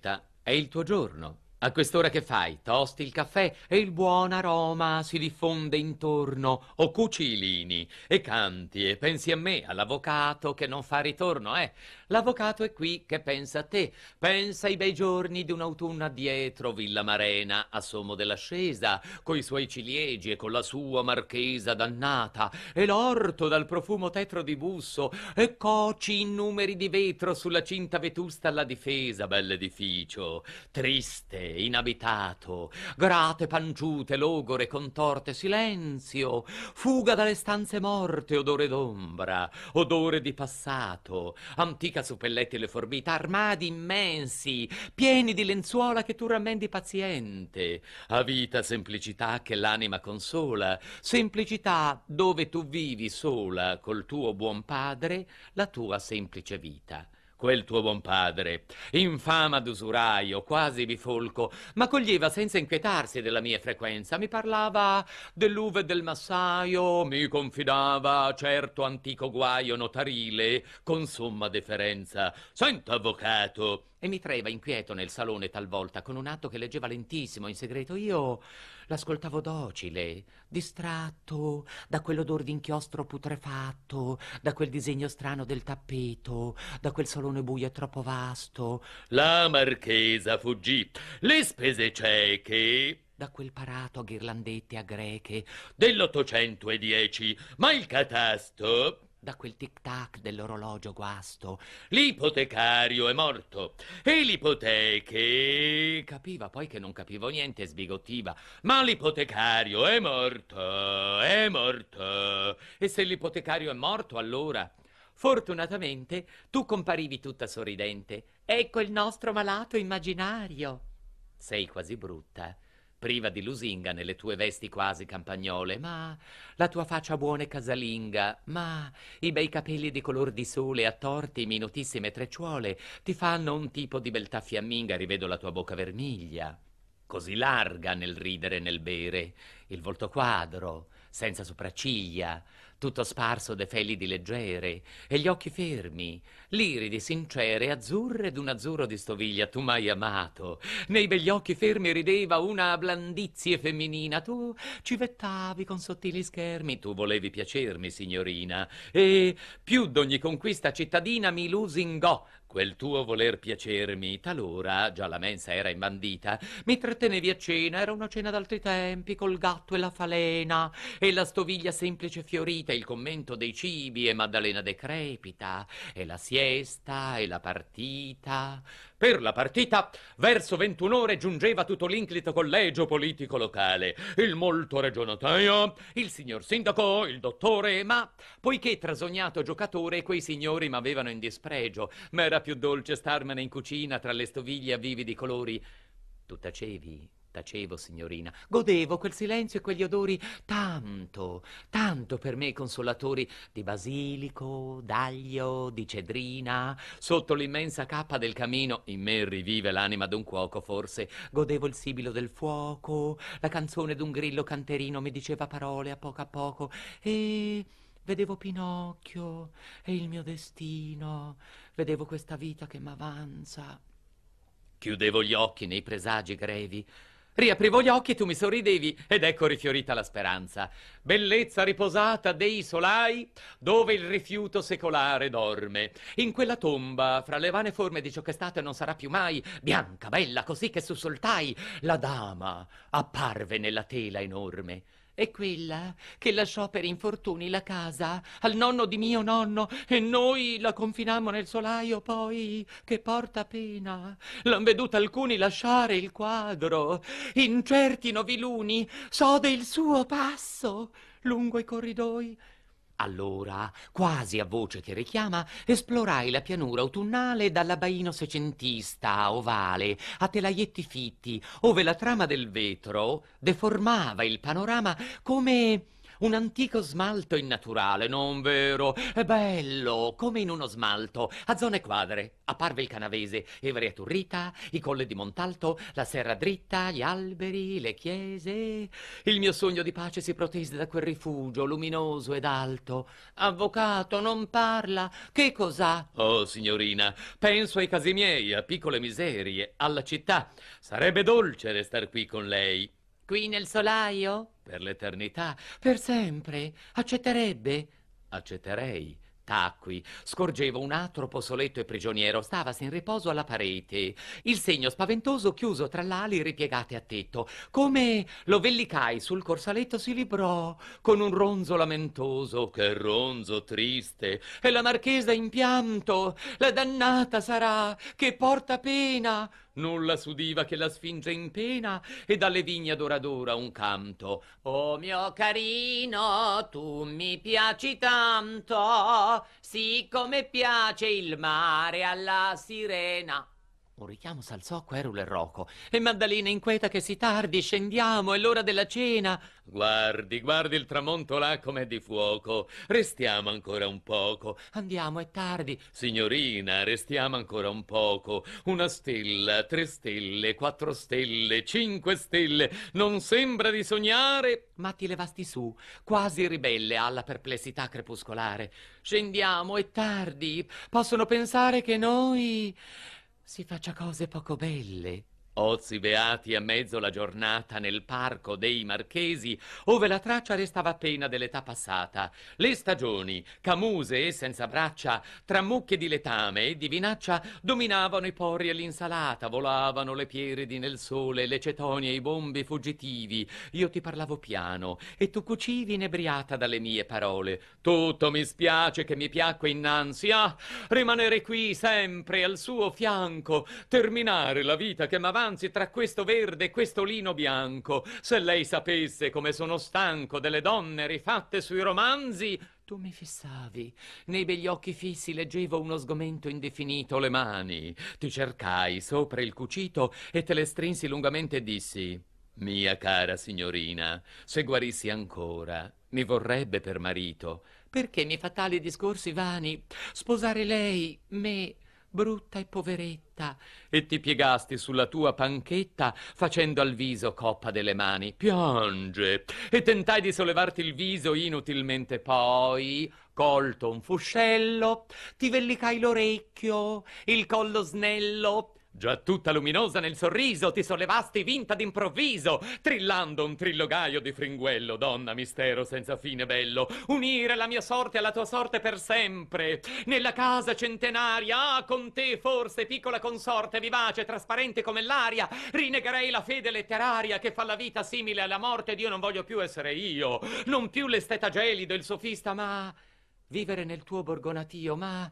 recita È il tuo giorno. A quest'ora che fai? Tosti il caffè e il buon aroma si diffonde intorno, o cuci i lini e canti e pensi a me, all'avvocato che non fa ritorno, eh? L'avvocato è qui che pensa a te. Pensa ai bei giorni di un autunno addietro, Villa Marena, a sommo dell'ascesa, coi suoi ciliegi e con la sua marchesa dannata, e l'orto dal profumo tetro di busso, e coci in numeri di vetro sulla cinta vetusta alla difesa, bell'edificio, triste, inabitato, grate panciute, logore, contorte, silenzio, fuga dalle stanze morte, odore d'ombra, odore di passato, antica bianca su pelletti e le formite, armadi immensi, pieni di lenzuola che tu rammendi paziente. A vita semplicità che l'anima consola, semplicità dove tu vivi sola col tuo buon padre la tua semplice vita quel tuo buon padre, infama d'usuraio, quasi bifolco, m'accoglieva senza inquietarsi della mia frequenza, mi parlava dell'uve del massaio, mi confidava certo antico guaio notarile, con somma deferenza. Senta, avvocato, e mi traeva inquieto nel salone talvolta con un atto che leggeva lentissimo in segreto. Io l'ascoltavo docile, distratto da quell'odor di inchiostro putrefatto, da quel disegno strano del tappeto, da quel salone buio e troppo vasto. La marchesa fuggì, le spese cieche da quel parato a ghirlandette a greche dell'Ottocento e dieci, ma il catasto da quel tic-tac dell'orologio guasto. L'ipotecario è morto e l'ipoteche... Capiva poi che non capivo niente, sbigottiva. Ma l'ipotecario è morto, è morto. E se l'ipotecario è morto, allora... Fortunatamente tu comparivi tutta sorridente. Ecco il nostro malato immaginario. Sei quasi brutta priva di lusinga nelle tue vesti quasi campagnole, ma la tua faccia buona e casalinga, ma i bei capelli di color di sole attorti, minutissime trecciuole, ti fanno un tipo di beltà fiamminga, rivedo la tua bocca vermiglia, così larga nel ridere e nel bere, il volto quadro, senza sopracciglia, tutto sparso de felidi leggere, e gli occhi fermi, liridi, sincere, azzurre d'un azzurro di stoviglia tu mai amato. Nei begli occhi fermi rideva una blandizie femminina, tu civettavi con sottili schermi, tu volevi piacermi, signorina, e più d'ogni conquista cittadina mi lusingò Quel tuo voler piacermi, talora, già la mensa era imbandita, mi trattenevi a cena, era una cena d'altri tempi, col gatto e la falena, e la stoviglia semplice fiorita, il commento dei cibi e Maddalena decrepita, e la siesta e la partita, per la partita, verso 21 ore giungeva tutto l'inclito collegio politico locale, il molto regionataio, il signor sindaco, il dottore, ma poiché trasognato giocatore quei signori m'avevano in dispregio, ma era più dolce starmene in cucina tra le stoviglie a vividi colori. Tu tacevi? Tacevo, signorina, godevo quel silenzio e quegli odori tanto, tanto per me consolatori di basilico, d'aglio, di cedrina. Sotto l'immensa cappa del camino, in me rivive l'anima d'un cuoco, forse. Godevo il sibilo del fuoco, la canzone d'un grillo canterino mi diceva parole a poco a poco e... Vedevo Pinocchio e il mio destino, vedevo questa vita che m'avanza. Chiudevo gli occhi nei presagi grevi Riaprivo gli occhi e tu mi sorridevi ed ecco rifiorita la speranza. Bellezza riposata dei solai dove il rifiuto secolare dorme. In quella tomba, fra le vane forme di ciò che è stato e non sarà più mai, bianca, bella, così che sussultai, la dama apparve nella tela enorme è quella che lasciò per infortuni la casa al nonno di mio nonno e noi la confinammo nel solaio poi che porta pena l'han veduta alcuni lasciare il quadro In certi noviluni sode il suo passo lungo i corridoi allora, quasi a voce che richiama, esplorai la pianura autunnale dall'abbaino secentista, ovale, a telaietti fitti, ove la trama del vetro deformava il panorama come un antico smalto innaturale, non vero? È bello, come in uno smalto, a zone quadre. Apparve il canavese, Ivrea Turrita, i colli di Montalto, la serra dritta, gli alberi, le chiese. Il mio sogno di pace si protese da quel rifugio luminoso ed alto. Avvocato, non parla, che cos'ha? Oh, signorina, penso ai casi miei, a piccole miserie, alla città. Sarebbe dolce restare qui con lei. Qui nel solaio? Per l'eternità, per sempre. Accetterebbe? Accetterei. Tacqui. Scorgevo un atropo soletto e prigioniero. Stavasi in riposo alla parete. Il segno spaventoso chiuso tra l'ali ripiegate a tetto. Come lo vellicai sul corsaletto si librò con un ronzo lamentoso. Che ronzo triste! E la marchesa in pianto. La dannata sarà che porta pena. Nulla s'udiva che la sfinge in pena e dalle vigne ora ad ora un canto. Oh mio carino, tu mi piaci tanto, siccome piace il mare alla sirena. Un richiamo s'alzò Querulo e Roco. E Maddalena inquieta che si tardi, scendiamo, è l'ora della cena. Guardi, guardi il tramonto là com'è di fuoco. Restiamo ancora un poco. Andiamo, è tardi. Signorina, restiamo ancora un poco. Una stella, tre stelle, quattro stelle, cinque stelle. Non sembra di sognare. Ma ti levasti su, quasi ribelle alla perplessità crepuscolare. Scendiamo, è tardi. Possono pensare che noi si faccia cose poco belle. Ozi beati a mezzo la giornata nel parco dei Marchesi, ove la traccia restava appena dell'età passata. Le stagioni, camuse e senza braccia, tra mucche di letame e di vinaccia, dominavano i porri e l'insalata, volavano le pieridi nel sole, le cetonie e i bombi fuggitivi. Io ti parlavo piano e tu cucivi inebriata dalle mie parole. Tutto mi spiace che mi piacque innanzi, ah, rimanere qui sempre al suo fianco, terminare la vita che m'avanza anzi tra questo verde e questo lino bianco. Se lei sapesse come sono stanco delle donne rifatte sui romanzi, tu mi fissavi. Nei begli occhi fissi leggevo uno sgomento indefinito le mani. Ti cercai sopra il cucito e te le strinsi lungamente e dissi: Mia cara signorina, se guarissi ancora, mi vorrebbe per marito. Perché mi fa tali discorsi vani? Sposare lei, me brutta e poveretta, e ti piegasti sulla tua panchetta facendo al viso coppa delle mani. Piange, e tentai di sollevarti il viso inutilmente poi, colto un fuscello, ti vellicai l'orecchio, il collo snello, Già tutta luminosa nel sorriso, ti sollevasti vinta d'improvviso, trillando un trillogaio di fringuello, donna mistero senza fine bello, unire la mia sorte alla tua sorte per sempre. Nella casa centenaria, ah, con te forse, piccola consorte, vivace, trasparente come l'aria, rinnegherei la fede letteraria che fa la vita simile alla morte ed io non voglio più essere io, non più l'esteta gelido, il sofista, ma vivere nel tuo borgonatio, ma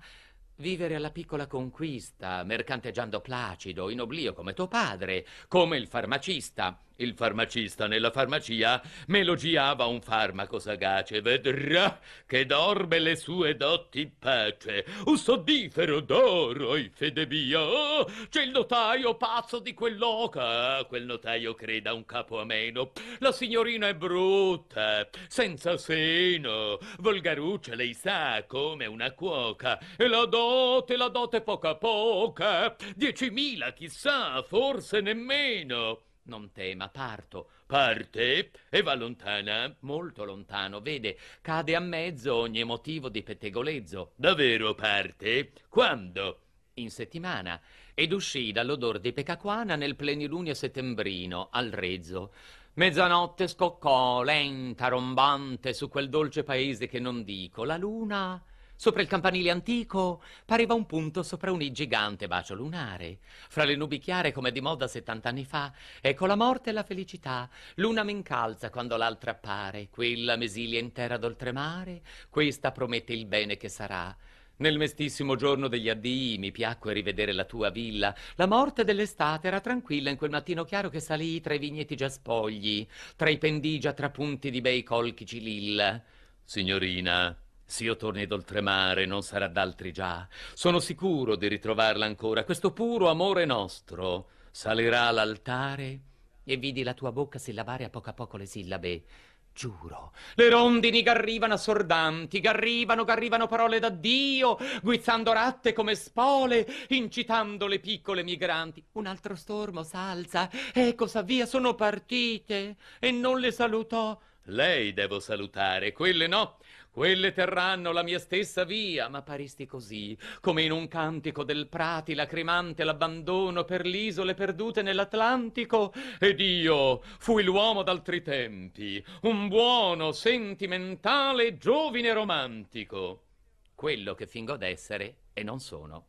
Vivere alla piccola conquista, mercanteggiando placido, in oblio come tuo padre, come il farmacista. Il farmacista nella farmacia melogiava un farmaco sagace. Vedrà che dorme le sue doti in pace. Un soddifero d'oro in fede mia. Oh, c'è il notaio pazzo di quell'oca. Quel notaio creda un capo a meno. La signorina è brutta, senza seno. Volgaruccia lei sa come una cuoca. E la dote, la dote poca poca. Diecimila chissà, forse nemmeno. Non tema, parto. Parte e va lontana, molto lontano. Vede, cade a mezzo ogni motivo di pettegolezzo. Davvero parte? Quando? In settimana. Ed uscì dall'odor di pecaquana nel plenilunio settembrino, al Rezzo. Mezzanotte scoccò, lenta, rombante, su quel dolce paese che non dico. La luna Sopra il campanile antico pareva un punto sopra un gigante bacio lunare. Fra le nubi chiare, come di moda settant'anni fa, ecco la morte e la felicità. L'una m'incalza quando l'altra appare, quella mesilia intera d'oltremare, questa promette il bene che sarà. Nel mestissimo giorno degli addii mi piacque rivedere la tua villa. La morte dell'estate era tranquilla in quel mattino chiaro che salì tra i vigneti già spogli, tra i pendii già trapunti di bei colchi cililla. Signorina, se io torni d'oltremare non sarà d'altri già. Sono sicuro di ritrovarla ancora. Questo puro amore nostro salirà all'altare e vidi la tua bocca sillabare a poco a poco le sillabe. Giuro. Le rondini garrivano assordanti, garrivano, garrivano parole d'addio, guizzando ratte come spole, incitando le piccole migranti. Un altro stormo s'alza, ecco, sa via, sono partite, e non le salutò. Lei devo salutare, quelle no. Quelle terranno la mia stessa via, ma paristi così, come in un cantico del prati lacrimante l'abbandono per l'isole perdute nell'Atlantico, ed io fui l'uomo d'altri tempi, un buono, sentimentale, giovine romantico, quello che fingo d'essere e non sono.